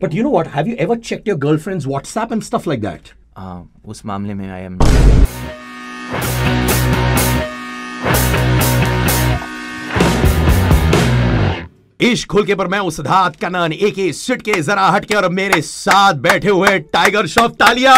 But you know what? Have you ever checked your girlfriend's WhatsApp and stuff like that? Uh, उस मामले में I am. इश खुल के पर मैं उस उस्ताद कनन एक ही सिट के जरा हटके और मेरे साथ बैठे हुए टाइगर शॉफ तालिया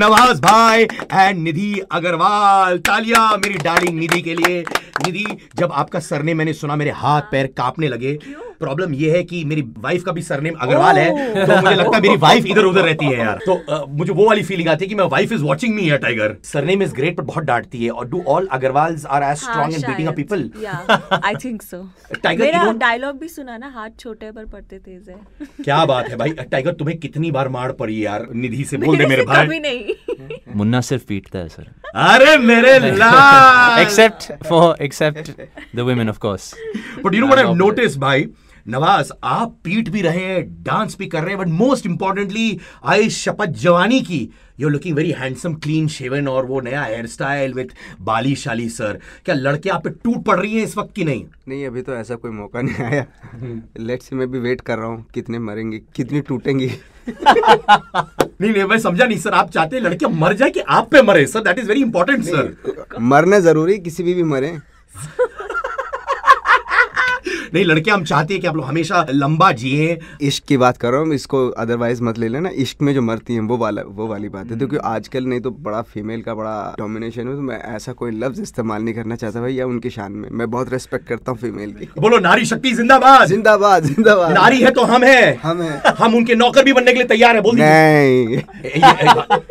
नवाज भाई एंड निधि अग्रवाल तालिया मेरी डार्लिंग निधि के लिए निधि जब आपका सरने मैंने सुना मेरे हाथ पैर कांपने लगे क्यों? प्रॉब्लम ये है कि मेरी वाइफ का भी सरनेम अग्रवाल है तो मुझे लगता है मेरी वाइफ इधर उधर रहती है यार तो मुझे वो वाली फीलिंग आती है कि मैं वाइफ इज वाचिंग मी है टाइगर सरनेम इज ग्रेट पर बहुत डांटती है और do all Agrawals are as strong in beating a people I think so tiger मेरा डायलॉग भी सुना ना हाथ छोटे पर पड़ते तेज है क्या बात है भाई टाइगर तुम्हें कितनी बार मार पड़ी यार निधि से बोल दे मेरे भाई कभी नहीं मुन्ना सिर्फ पीटता है सर अरे मेरे लाल except for except the women of course but you know what I have notice भाई नवाज आप पीट भी रहे हैं डांस भी कर रहे हैं बट मोस्ट इंपॉर्टेंटली आई शपथ जवानी की you looking very handsome clean shaven और वो नया हेयर स्टाइल विथ बाली शाली सर क्या लड़के आप पे टूट पड़ रही हैं इस वक्त की नहीं नहीं अभी तो ऐसा कोई मौका नहीं आया लेट्स मैं भी वेट कर रहा हूँ कितने मरेंगे कितनी टूटेंगे नहीं नहीं मैं समझा नहीं सर आप चाहते हैं लड़के मर जाए कि आप पे मरे sir that is very important sir मरना जरूरी किसी भी, भी मरे नहीं लड़के हम चाहते हैं कि आप लोग हमेशा लंबा जिए इश्क की बात कर रहा हूँ इसको अदरवाइज मत ले लेना इश्क में जो मरती है वो वाला वो वाली बात है क्योंकि हम्म। आजकल नहीं तो बड़ा फीमेल का बड़ा डोमिनेशन है तो मैं ऐसा कोई लफ्ज इस्तेमाल नहीं करना चाहता भाई या उनकी शान में मैं बहुत रेस्पेक्ट करता हूँ फीमेल की बोलो नारी शक्ति जिंदाबाद जिंदाबाद जिंदाबाद नारी है तो हम है हम है हम उनके नौकर भी बनने के लिए तैयार है बोल नहीं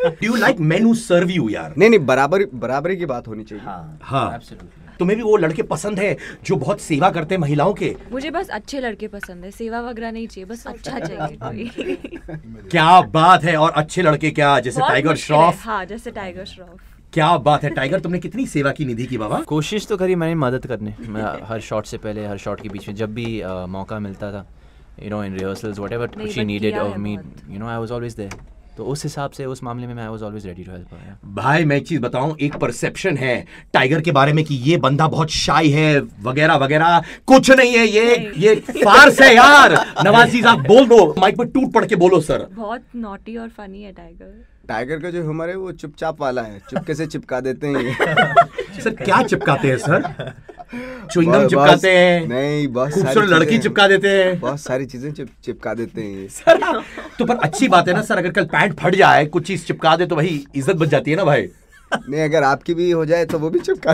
do you like men serve you यार नहीं नहीं बराबर बराबरी की बात होनी चाहिए हाँ हाँ Absolutely. तुम्हें भी वो लड़के पसंद है जो बहुत सेवा करते हैं महिलाओं के मुझे बस अच्छे लड़के पसंद है सेवा वगैरह नहीं चाहिए बस अच्छा, अच्छा। चाहिए क्या बात है और अच्छे लड़के क्या जैसे टाइगर श्रॉफ हाँ जैसे टाइगर श्रॉफ क्या बात है टाइगर तुमने कितनी सेवा की निधि की बाबा कोशिश तो करी मैंने मदद करने मैं हर शॉट से पहले हर शॉट के बीच में जब भी आ, मौका मिलता था you know in rehearsals whatever she needed of me you know I was always there तो उस हिसाब से उस मामले में मैं was always ready to help भाई मैं एक चीज़ बताऊं एक परसेप्शन है टाइगर के बारे में कि ये बंदा बहुत शाई है वगैरह वगैरह कुछ नहीं है ये ये फार्स है यार नवाजी साहब बोल दो माइक पर टूट पड़ के बोलो सर बहुत नॉटी और फनी है टाइगर टाइगर का जो हमारे वो चुपचाप वाला है चुपके से चिपका देते हैं सर क्या चिपकाते हैं सर चुंगम चिपकाते हैं नहीं बस खूबसूरत लड़की चिपका देते हैं बहुत सारी चीजें चिप, चिपका देते हैं सर तो पर अच्छी बात है ना सर अगर कल पैंट फट जाए कुछ चीज चिपका दे तो भाई इज्जत बच जाती है ना भाई नहीं अगर आपकी भी हो जाए तो वो भी चिपका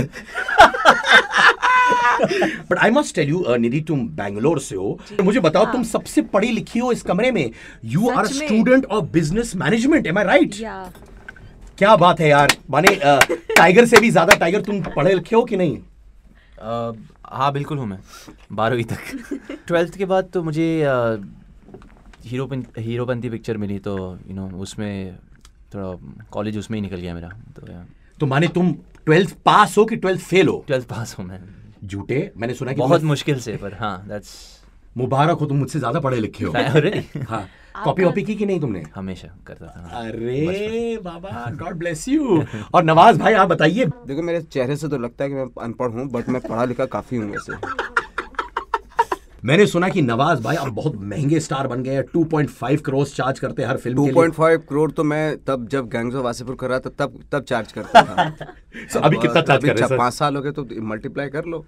but I must tell you Nidhi तुम बैंगलोर से हो मुझे बताओ तुम हाँ। सबसे पढ़ी लिखी हो इस कमरे में you are student of business management am I right क्या बात है यार माने टाइगर uh, से भी ज्यादा टाइगर तुम पढ़े लिखे हो कि नहीं हाँ बिल्कुल हूँ मैं बारहवीं तक ट्वेल्थ के बाद तो मुझे हीरो हीरोपंथी पिक्चर मिली तो यू नो उसमें थोड़ा कॉलेज उसमें ही निकल गया मेरा तो तो माने तुम ट्वेल्थ पास हो कि ट्वेल्थ फेल हो ट्वेल्थ पास हो मैं झूठे मैंने सुना कि बहुत मुश्किल से पर हाँ दैट्स मुबारक हो तुम मुझसे ज्यादा पढ़े लिखे हो अरे हाँ कॉपी वॉपी की कि नहीं तुमने हमेशा करता था हाँ। अरे बाबा गॉड ब्लेस यू और नवाज भाई आप बताइए देखो मेरे चेहरे से तो लगता है कि मैं अनपढ़ हूँ बट मैं पढ़ा लिखा काफी हूँ वैसे मैंने सुना कि नवाज भाई अब बहुत महंगे स्टार बन गए हैं 2.5 करोड़ चार्ज करते हैं हर फिल्म 2.5 करोड़ तो मैं तब जब गैंग्स ऑफ वासीपुर कर रहा था तब तब चार्ज करता था so, अभी कितना चार्ज कर रहे हैं पांच साल हो गए तो मल्टीप्लाई कर लो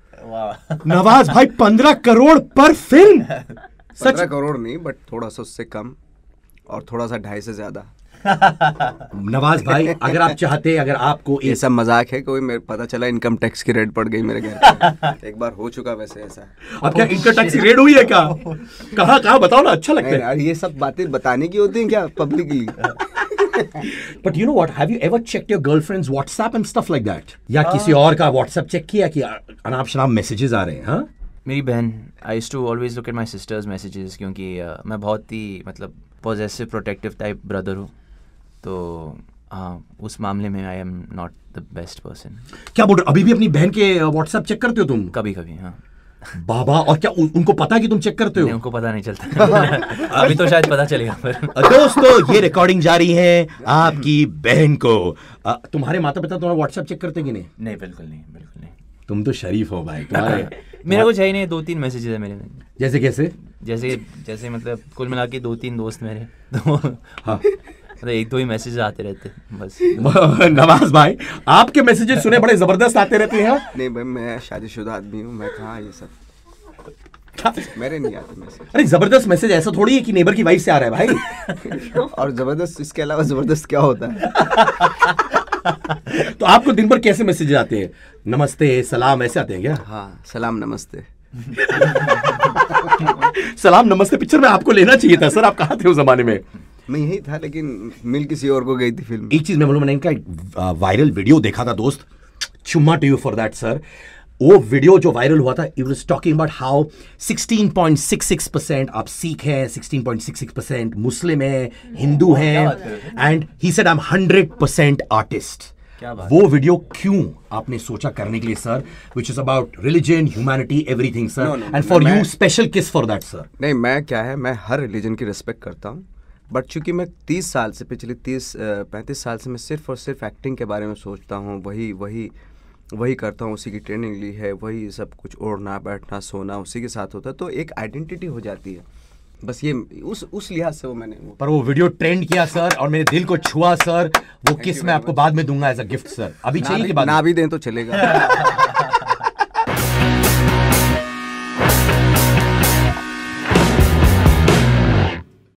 नवाज भाई पंद्रह करोड़ पर फिल्म पंद्रह करोड़ नहीं बट थोड़ा सा उससे कम और थोड़ा सा ढाई से ज्यादा नवाज भाई अगर आप चाहते अगर आपको ये सब मजाक है कोई मेरे पता चला इनकम टैक्स की रेट पड़ गई मेरे घर एक बार हो चुका वैसे ऐसा अब क्या इनकम टैक्स की रेट हुई है क्या कहाँ कहाँ बताओ ना अच्छा लगता है ये सब बातें बताने की होती है क्या publicly but you know what have you ever check your girlfriends WhatsApp and stuff like that या किसी uh, और का व्हाट्सएप चेक किया कि अनाप शनाप मैसेजेस आ रहे हैं हाँ मेरी बहन I use to always look at my sisters messages क्योंकि uh, मैं बहुत ही मतलब पॉजिटिव प्रोटेक्टिव टाइप ब्रदर हूँ तो हाँ उस मामले में I am not the best person क्या बोल रहे अभी भी अपनी बहन के व्हाट्सएप चेक करते हो तुम कभी कभी हाँ बाबा और क्या उ, उनको पता कि तुम चेक करते हो उनको पता नहीं चलता अभी तो शायद पता चलेगा दोस्तों ये रिकॉर्डिंग जारी है आपकी बहन को आ, तुम्हारे माता पिता तुम्हारा व्हाट्सएप चेक करते कि नहीं नहीं बिल्कुल नहीं बिल्कुल नहीं तुम तो शरीफ हो भाई तुम्हारे मेरा कुछ है ही नहीं दो तीन मैसेजेस है मेरे जैसे कैसे जैसे जैसे मतलब कुल मिला के दो तीन दोस्त मेरे तो हाँ अरे एक दो ही मैसेज आते रहते बस नवाज भाई आपके मैसेजेस सुने बड़े जबरदस्त आते रहते हैं हाँ? नहीं भाई मैं शादीशुदा आदमी हूँ मैं कहा ये सब हाँ। मेरे नहीं आते मैसेज अरे जबरदस्त मैसेज ऐसा थोड़ी है कि नेबर की वाइफ से आ रहा है भाई और जबरदस्त इसके अलावा जबरदस्त क्या होता है तो आपको दिन भर कैसे मैसेज आते हैं नमस्ते सलाम ऐसे आते हैं क्या हाँ सलाम नमस्ते सलाम नमस्ते पिक्चर में आपको लेना चाहिए था सर आप कहा थे उस जमाने में मैं यही था लेकिन मिल किसी और को गई थी फिल्म एक चीज़ मैं बोलूँ मैंने इनका एक वायरल वीडियो देखा था दोस्त चुम्मा to you for that sir वो वीडियो जो वायरल हुआ था it was talking about how 16.66 percent आप सिख हैं 16.66 परसेंट मुस्लिम है हिंदू है and he said I am hundred percent artist वो वीडियो क्यों आपने सोचा करने के लिए sir which is about religion humanity everything sir and for you special kiss for that sir नहीं मैं क्या है मैं हर रिलीजन की रिस्पेक्ट करता हूँ बट चूंकि मैं तीस साल से पिछले तीस पैंतीस साल से मैं सिर्फ और सिर्फ एक्टिंग के बारे में सोचता हूँ वही वही वही करता हूँ उसी की ट्रेनिंग ली है वही सब कुछ ओढ़ना बैठना सोना उसी के साथ होता है तो एक आइडेंटिटी हो जाती है बस ये उस उस लिहाज से वो मैंने वो पर वो वीडियो ट्रेंड किया सर और मेरे दिल को छुआ सर वो किस मैं आपको बाद में दूंगा एज अ गिफ्ट सर अभी चाहिए ना भी दें तो चलेगा